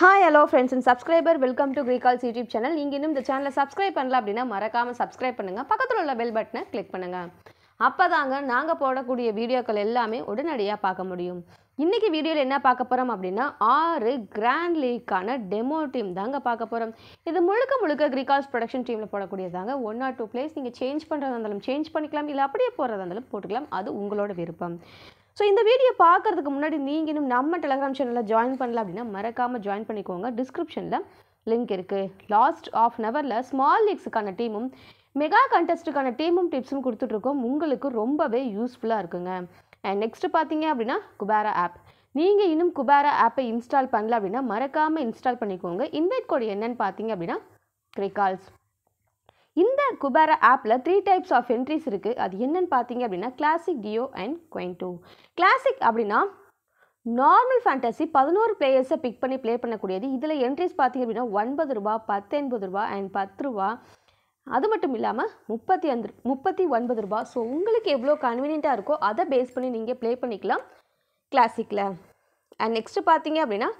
hi hello friends and subscriber welcome to கிரீகால்ஸ் YouTube channel நீங்கள் இன்னும் இந்த சேனலை சப்ஸ்கிரைப் பண்ணல அப்படின்னா மறக்காமல் சப்ஸ்கிரைப் பண்ணுங்கள் பக்கத்தில் உள்ள பெல் பட்டனை கிளிக் பண்ணுங்கள் அப்போ தாங்க நாங்கள் போடக்கூடிய வீடியோக்கள் எல்லாமே உடனடியாக பார்க்க முடியும் இன்றைக்கி வீடியோவில் என்ன பார்க்க போகிறோம் அப்படின்னா ஆறு கிராண்ட் லீக்கான டெமோ டீம் தாங்க பார்க்க போகிறோம் இது முழுக்க முழுக்க கிரிகால்ஸ் ப்ரொடக்ஷன் டீமில் போடக்கூடியதாங்க ஒன் ஆர் டூ பிளேஸ் நீங்கள் சேஞ்ச் பண்ணுறதா இருந்தாலும் சேஞ்ச் பண்ணிக்கலாம் இல்லை அப்படியே போகிறதா இருந்தாலும் போட்டுக்கலாம் அது உங்களோட விருப்பம் ஸோ இந்த வீடியோ பார்க்குறதுக்கு முன்னாடி நீங்கள் இன்னும் நம்ம டெலகிராம் சேனலில் ஜாயின் பண்ணல அப்படின்னா மறக்காமல் ஜாயின் பண்ணிக்கோங்க டிஸ்கிரிப்ஷனில் லிங்க் இருக்குது லாஸ்ட் ஆஃப் அன் ஹவரில் ஸ்மால் லீக்ஸுக்கான டீமும் மெகா கண்டஸ்ட்டுக்கான டீமும் டிப்ஸும் கொடுத்துட்ருக்கோம் உங்களுக்கு ரொம்பவே யூஸ்ஃபுல்லாக இருக்குங்க அண்ட் நெக்ஸ்ட்டு பார்த்தீங்க அப்படின்னா குபேரா ஆப் நீங்கள் இன்னும் குபேரா ஆப்பை இன்ஸ்டால் பண்ணல அப்படின்னா மறக்காமல் இன்ஸ்டால் பண்ணிக்கோங்க இன்வைட் கோடு என்னென்னு பார்த்தீங்க அப்படின்னா கிரிகால்ஸ் குபேரா ஆப்பில் த்ரீ டைப்ஸ் ஆஃப் என்ட்ரிஸ் இருக்குது அது என்னென்னு பார்த்தீங்க அப்படின்னா classic duo and two classic அப்படின்னா நார்மல் ஃபேண்டசி பதினோரு பிளேயர்ஸை பிக் பண்ணி ப்ளே பண்ணக்கூடியது இதில் என்ட்ரிஸ் பார்த்தீங்க அப்படின்னா ஒன்பது ரூபா பத்து எண்பது ரூபா அண்ட் பத்து ரூபா அது மட்டும் இல்லாமல் முப்பத்தி அஞ்சு முப்பத்தி ஒன்பது ரூபா ஸோ உங்களுக்கு எவ்வளோ கன்வீனியண்ட்டாக இருக்கோ அதை பேஸ் பண்ணி நீங்கள் ப்ளே பண்ணிக்கலாம் கிளாசிக்கில் அண்ட் நெக்ஸ்ட்டு பார்த்தீங்க அப்படின்னா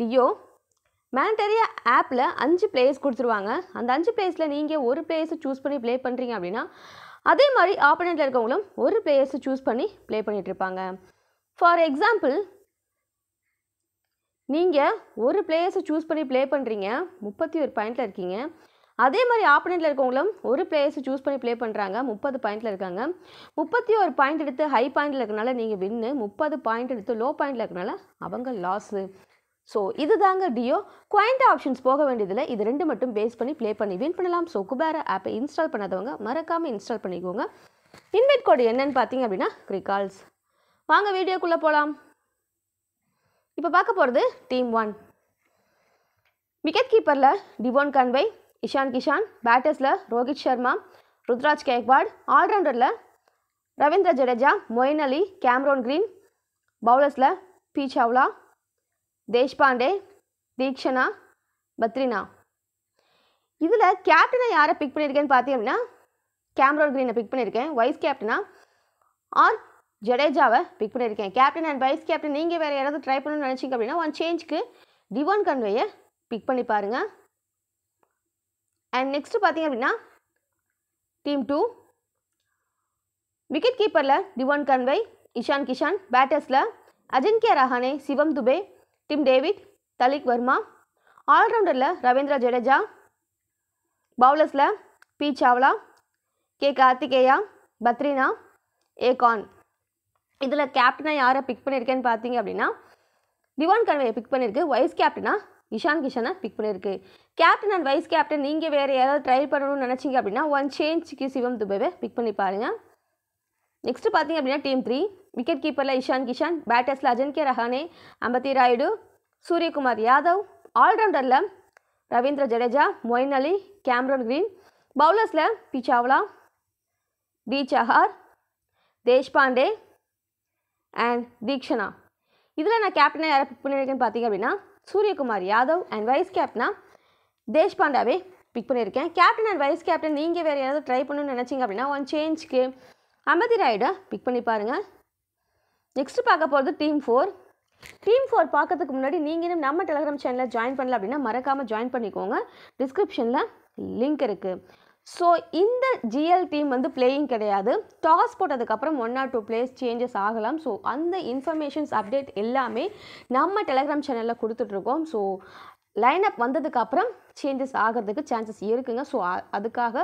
டியோ மேண்டரியா ஆப்பில் அஞ்சு பிளேயர்ஸ் கொடுத்துருவாங்க அந்த அஞ்சு பிளேயர்ஸில் நீங்கள் ஒரு பிளேயர்ஸை சூஸ் பண்ணி ப்ளே பண்ணுறீங்க அப்படின்னா அதே மாதிரி ஆப்பனண்ட்டில் இருக்கவங்களும் ஒரு பிளேயர்ஸை சூஸ் பண்ணி ப்ளே பண்ணிகிட்ருப்பாங்க ஃபார் எக்ஸாம்பிள் நீங்கள் ஒரு பிளேயர்ஸை சூஸ் பண்ணி ப்ளே பண்ணுறீங்க முப்பத்தி ஒரு பாயிண்ட்டில் இருக்கீங்க அதே மாதிரி ஆப்பனண்ட்டில் இருக்கவங்களும் ஒரு பிளேயர்ஸை சூஸ் பண்ணி ப்ளே பண்ணுறாங்க முப்பது பாயிண்டில் இருக்காங்க முப்பத்தி ஒரு பாயிண்ட் எடுத்து ஹை பாயிண்டில் இருக்கனால நீங்கள் வின்னு முப்பது பாயிண்ட் எடுத்து லோ பாயிண்டில் இருக்கனால அவங்க லாஸு ஸோ இது தாங்க டியோ குவாயிண்ட் ஆப்ஷன்ஸ் போக வேண்டியதில் இது ரெண்டு மட்டும் பேஸ் பண்ணி ப்ளே பண்ணி வின் பண்ணலாம் ஸோ குபேர ஆப்பை இன்ஸ்டால் பண்ணாதவங்க மறக்காமல் இன்ஸ்டால் பண்ணிக்கோங்க இன்வைட் கோடு என்னன்னு பார்த்தீங்க அப்படின்னா கிரிகால்ஸ் வாங்க வீடியோக்குள்ளே போகலாம் இப்போ பார்க்க போகிறது டீம் ஒன் விக்கெட் கீப்பரில் டிவோன் கன்வை இஷான் கிஷான் பேட்டர்ஸில் ரோஹித் சர்மா ருத்ராஜ் கேக்வாட் ஆல்ரவுண்டரில் ரவீந்திர ஜடேஜா மொயின் அலி கேம்ரோன் கிரீன் பவுலர்ஸில் பி சாவ்லா தேஷ்பாண்டே தீக்ஷனா பத்ரினா இதில் கேப்டனை யாரை பிக் பண்ணியிருக்கேன்னு பார்த்தீங்க அப்படின்னா கேமரோன் க்ரீனை பிக் பண்ணியிருக்கேன் வைஸ் கேப்டனா ஆர் ஜடேஜாவை பிக் பண்ணியிருக்கேன் கேப்டன் அண்ட் வைஸ் கேப்டன் நீங்கள் வேறு யாராவது ட்ரை பண்ணணும்னு நினச்சிங்க அப்படின்னா ஒன் சேஞ்சுக்கு டிவான் கன்வேயை பிக் பண்ணி பாருங்கள் அண்ட் நெக்ஸ்ட்டு பார்த்தீங்க அப்படின்னா டீம் டூ விக்கெட் கீப்பரில் டிவான் கன்வை இஷான் கிஷான் பேட்டர்ஸில் அஜின்கியா ரஹானே சிவம் துபே டிம் டேவிட் தலிக் வர்மா ஆல்ரவுண்டரில் ரவீந்திரா ஜடேஜா பவுலர்ஸில் பி சாவ்லா கே கார்த்திகேயா பத்ரினா ஏகான் இதில் கேப்டனாக யாரை பிக் பண்ணியிருக்கேன்னு பார்த்தீங்க அப்படின்னா திவான் கன்வையை பிக் பண்ணியிருக்கு வைஸ் கேப்டனாக இஷான் கிஷனை பிக் பண்ணியிருக்கு கேப்டன் அண்ட் வைஸ் கேப்டன் நீங்கள் வேறு யாராவது ட்ரை பண்ணணும்னு நினச்சிங்க அப்படின்னா ஒன் சேஞ்ச் கி சிவம் துபேவை பிக் பண்ணி பாருங்கள் நெக்ஸ்ட்டு பார்த்தீங்க அப்படின்னா டீம் த்ரீ விக்கெட் கீப்பரில் இஷான் கிஷான் பேட்டர்ஸில் அஜன்கே ரஹானே அம்பத்தி ராயுடு சூரியகுமார் யாதவ் ஆல்ரவுண்டரில் ரவீந்திர ஜடேஜா மொயின் அலி கேம்ரோன் கிரீன் பவுலர்ஸில் P Chawla D Chahar Deshpande and Theekshana இதில் நான் கேப்டனாக யாரை பிக் பண்ணியிருக்கேன்னு பார்த்தீங்க அப்படின்னா சூரியகுமார் யாதவ் அண்ட் வைஸ் கேப்டனா தேஷ்பாண்டாவே பிக் பண்ணியிருக்கேன் கேப்டன் அண்ட் வைஸ் கேப்டன் நீங்கள் வேறு யாராவது ட்ரை பண்ணணும்னு நினச்சிங்க அப்படின்னா ஒன் சேஞ்ச்க்கு அம்பதி ராய்டை பிக் பண்ணி பாருங்கள் நெக்ஸ்ட் பார்க்க போகிறது டீம் ஃபோர் டீம் ஃபோர் பார்க்கறதுக்கு முன்னாடி நீங்கள் நம்ம டெலகிராம் சேனலில் ஜாயின் பண்ணல அப்படின்னா மறக்காமல் ஜாயின் பண்ணிக்கோங்க டிஸ்கிரிப்ஷனில் லிங்க் இருக்குது ஸோ இந்த ஜிஎல் டீம் வந்து பிளேயிங் கிடையாது டாஸ் போட்டதுக்கப்புறம் one or two place changes ஆகலாம் ஸோ அந்த இன்ஃபர்மேஷன்ஸ் அப்டேட் எல்லாமே நம்ம டெலகிராம் சேனலில் கொடுத்துட்ருக்கோம் ஸோ லைன் அப் வந்ததுக்கப்புறம் சேஞ்சஸ் ஆகிறதுக்கு சான்சஸ் இருக்குங்க ஸோ அதுக்காக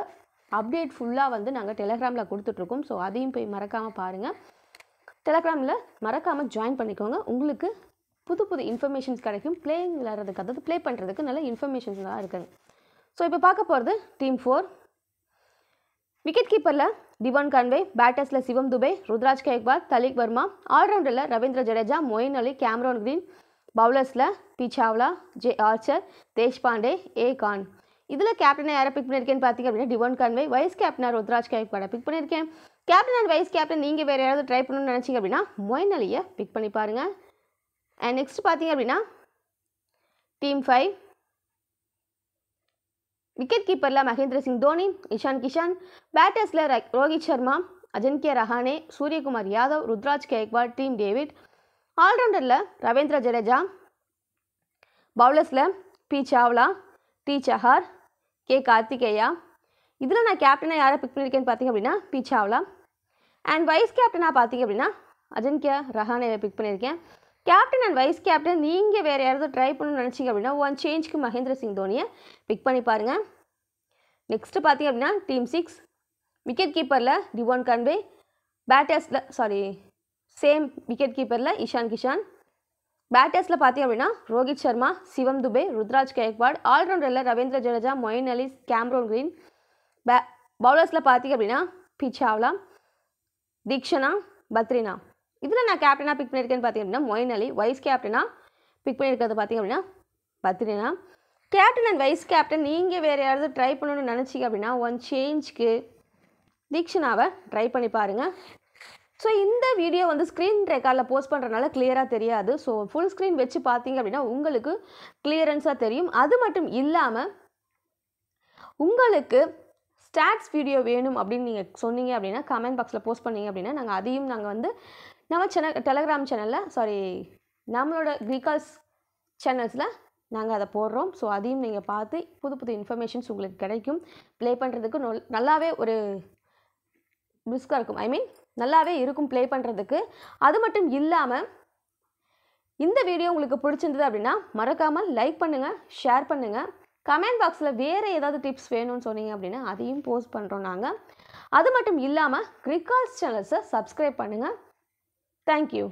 அப்டேட் ஃபுல்லாக வந்து நாங்கள் டெலகிராமில் கொடுத்துட்ருக்கோம் ஸோ அதையும் போய் மறக்காமல் பாருங்கள் டெலகிராமில் மறக்காமல் ஜாயின் பண்ணிக்கோங்க உங்களுக்கு புது புது இன்ஃபர்மேஷன்ஸ் கிடைக்கும் பிளேயிங் விளையாடுறதுக்கு அதாவது ப்ளே பண்ணுறதுக்கு நல்ல இன்ஃபர்மேஷன்ஸ்லாம் இருக்குது ஸோ இப்போ பார்க்க போகிறது டீம் ஃபோர் விக்கெட் கீப்பரில் திவான் கான்வே பேட்டர்ஸில் சிவம் துபே ருத்ராஜ் கேக்பாத் தலிக் வர்மா ஆல்ரவுண்டரில் ரவீந்திர ஜடேஜா மொயின் அலி கேம்ரான் கிரீன் பவுலர்ஸில் P Chawla J Archer Deshpande A Khan இதில் கேப்டனை யாரை பிக் பண்ணியிருக்கேன்னு பார்த்தீங்க அப்படின்னா டிவான் கான்வே வைஸ் கேப்டனாக ருத்ராஜ் கேக்பாடை பிக் பண்ணியிருக்கேன் கேப்டன் அண்ட் வைஸ் கேப்டன் நீங்கள் வேறு யாராவது ட்ரை பண்ணணும்னு நினச்சிங்க அப்படின்னா மொயின் அலியை பிக் பண்ணி பாருங்கள் அண்ட் நெக்ஸ்ட் பார்த்தீங்க அப்படின்னா டீம் ஃபைவ் விக்கெட் கீப்பரில் மகேந்திர சிங் தோனி இஷான் கிஷான் பேட்டர்ஸில் ரோஹித் சர்மா அஜன்கே ரஹானே சூரியகுமார் யாதவ் ருத்ராஜ் கேக்வால் டீம் டேவிட் ஆல்ரவுண்டரில் ரவீந்திர ஜடேஜா பவுலர்ஸில் P Chawla D Chahar K Kartikeya இதில் நான் கேப்டனாக யாரை பிக் பண்ணியிருக்கேன்னு பார்த்தீங்க அப்படின்னா பி அண்ட் வைஸ் கேப்டனாக பார்த்தீங்க அப்படின்னா அஜன்கியா ரஹானை பிக் பண்ணியிருக்கேன் கேப்டன் அண்ட் வைஸ் கேப்டன் நீங்கள் வேறு யாராவது ட்ரை பண்ணணும்னு நினச்சிங்க அப்படின்னா ஒன் சேஞ்சுக்கு மகேந்திர சிங் தோனியை பிக் பண்ணி பாருங்கள் நெக்ஸ்ட்டு பார்த்தீங்க அப்படின்னா டீம் சிக்ஸ் விக்கெட் கீப்பரில் டிவான் கன்வே பேட்டர்ஸில் சாரி சேம் விக்கெட் கீப்பரில் இஷான் கிஷான் பேட்டர்ஸில் பார்த்தீங்க அப்படின்னா ரோஹித் சர்மா சிவம் துபே ருத்ராஜ் கேக்வாட் ஆல்ரவுண்டரில் ரவீந்திர ஜடேஜா மொயின் அலிஸ் கேம்ரோன் கிரீன் பே பவுலர்ஸில் பார்த்தீங்க அப்படின்னா பிச்சாவ்லா தீக்ஷனா பத்ரினா இதில் நான் கேப்டனாக பிக் பண்ணியிருக்கேன்னு பார்த்தீங்க அப்படின்னா மொயின் அலி வைஸ் கேப்டனாக பிக் பண்ணியிருக்கிறது பார்த்தீங்க அப்படின்னா Pathirana captain and vice captain நீங்கள் வேறு யாராவது ட்ரை பண்ணணும்னு நினச்சிங்க அப்படின்னா ஒன் சேஞ்சுக்கு தீக்ஷனாவை ட்ரை பண்ணி பாருங்கள் ஸோ இந்த வீடியோ வந்து ஸ்க்ரீன் ரெக்கார்டில் போஸ்ட் பண்ணுறனால கிளியராக தெரியாது ஸோ ஃபுல் ஸ்க்ரீன் வச்சு பார்த்தீங்க அப்படின்னா உங்களுக்கு கிளியரன்ஸாக தெரியும் அது மட்டும் இல்லாமல் உங்களுக்கு ஸ்டாட்ஸ் வீடியோ வேணும் அப்படின்னு நீங்கள் சொன்னீங்க அப்படின்னா கமெண்ட் பாக்ஸில் போஸ்ட் பண்ணீங்க அப்படின்னா நாங்கள் அதையும் நாங்கள் வந்து நம்ம சேனல் டெலகிராம் சேனலில் சாரி நம்மளோட க்ரீகால்ஸ் சேனல்ஸில் நாங்கள் அதை போடுறோம் ஸோ அதையும் நீங்கள் பார்த்து புது புது இன்ஃபர்மேஷன்ஸ் உங்களுக்கு கிடைக்கும் ப்ளே பண்ணுறதுக்கு நல்லாவே ஒரு ரிஸ்காக இருக்கும் ஐ மீன் நல்லாவே இருக்கும் ப்ளே பண்ணுறதுக்கு அது மட்டும் இல்லாமல் இந்த வீடியோ உங்களுக்கு பிடிச்சிருந்தது அப்படின்னா மறக்காமல் லைக் பண்ணுங்கள் ஷேர் பண்ணுங்கள் கமெண்ட் பாக்ஸில் வேறு ஏதாவது டிப்ஸ் வேணும்னு சொன்னீங்க அப்படின்னா அதையும் போஸ்ட் பண்ணுறோம் நாங்கள் அது மட்டும் இல்லாமல் கிரிகால்ஸ் சேனல்ஸை சப்ஸ்கிரைப் பண்ணுங்கள் தேங்க்யூ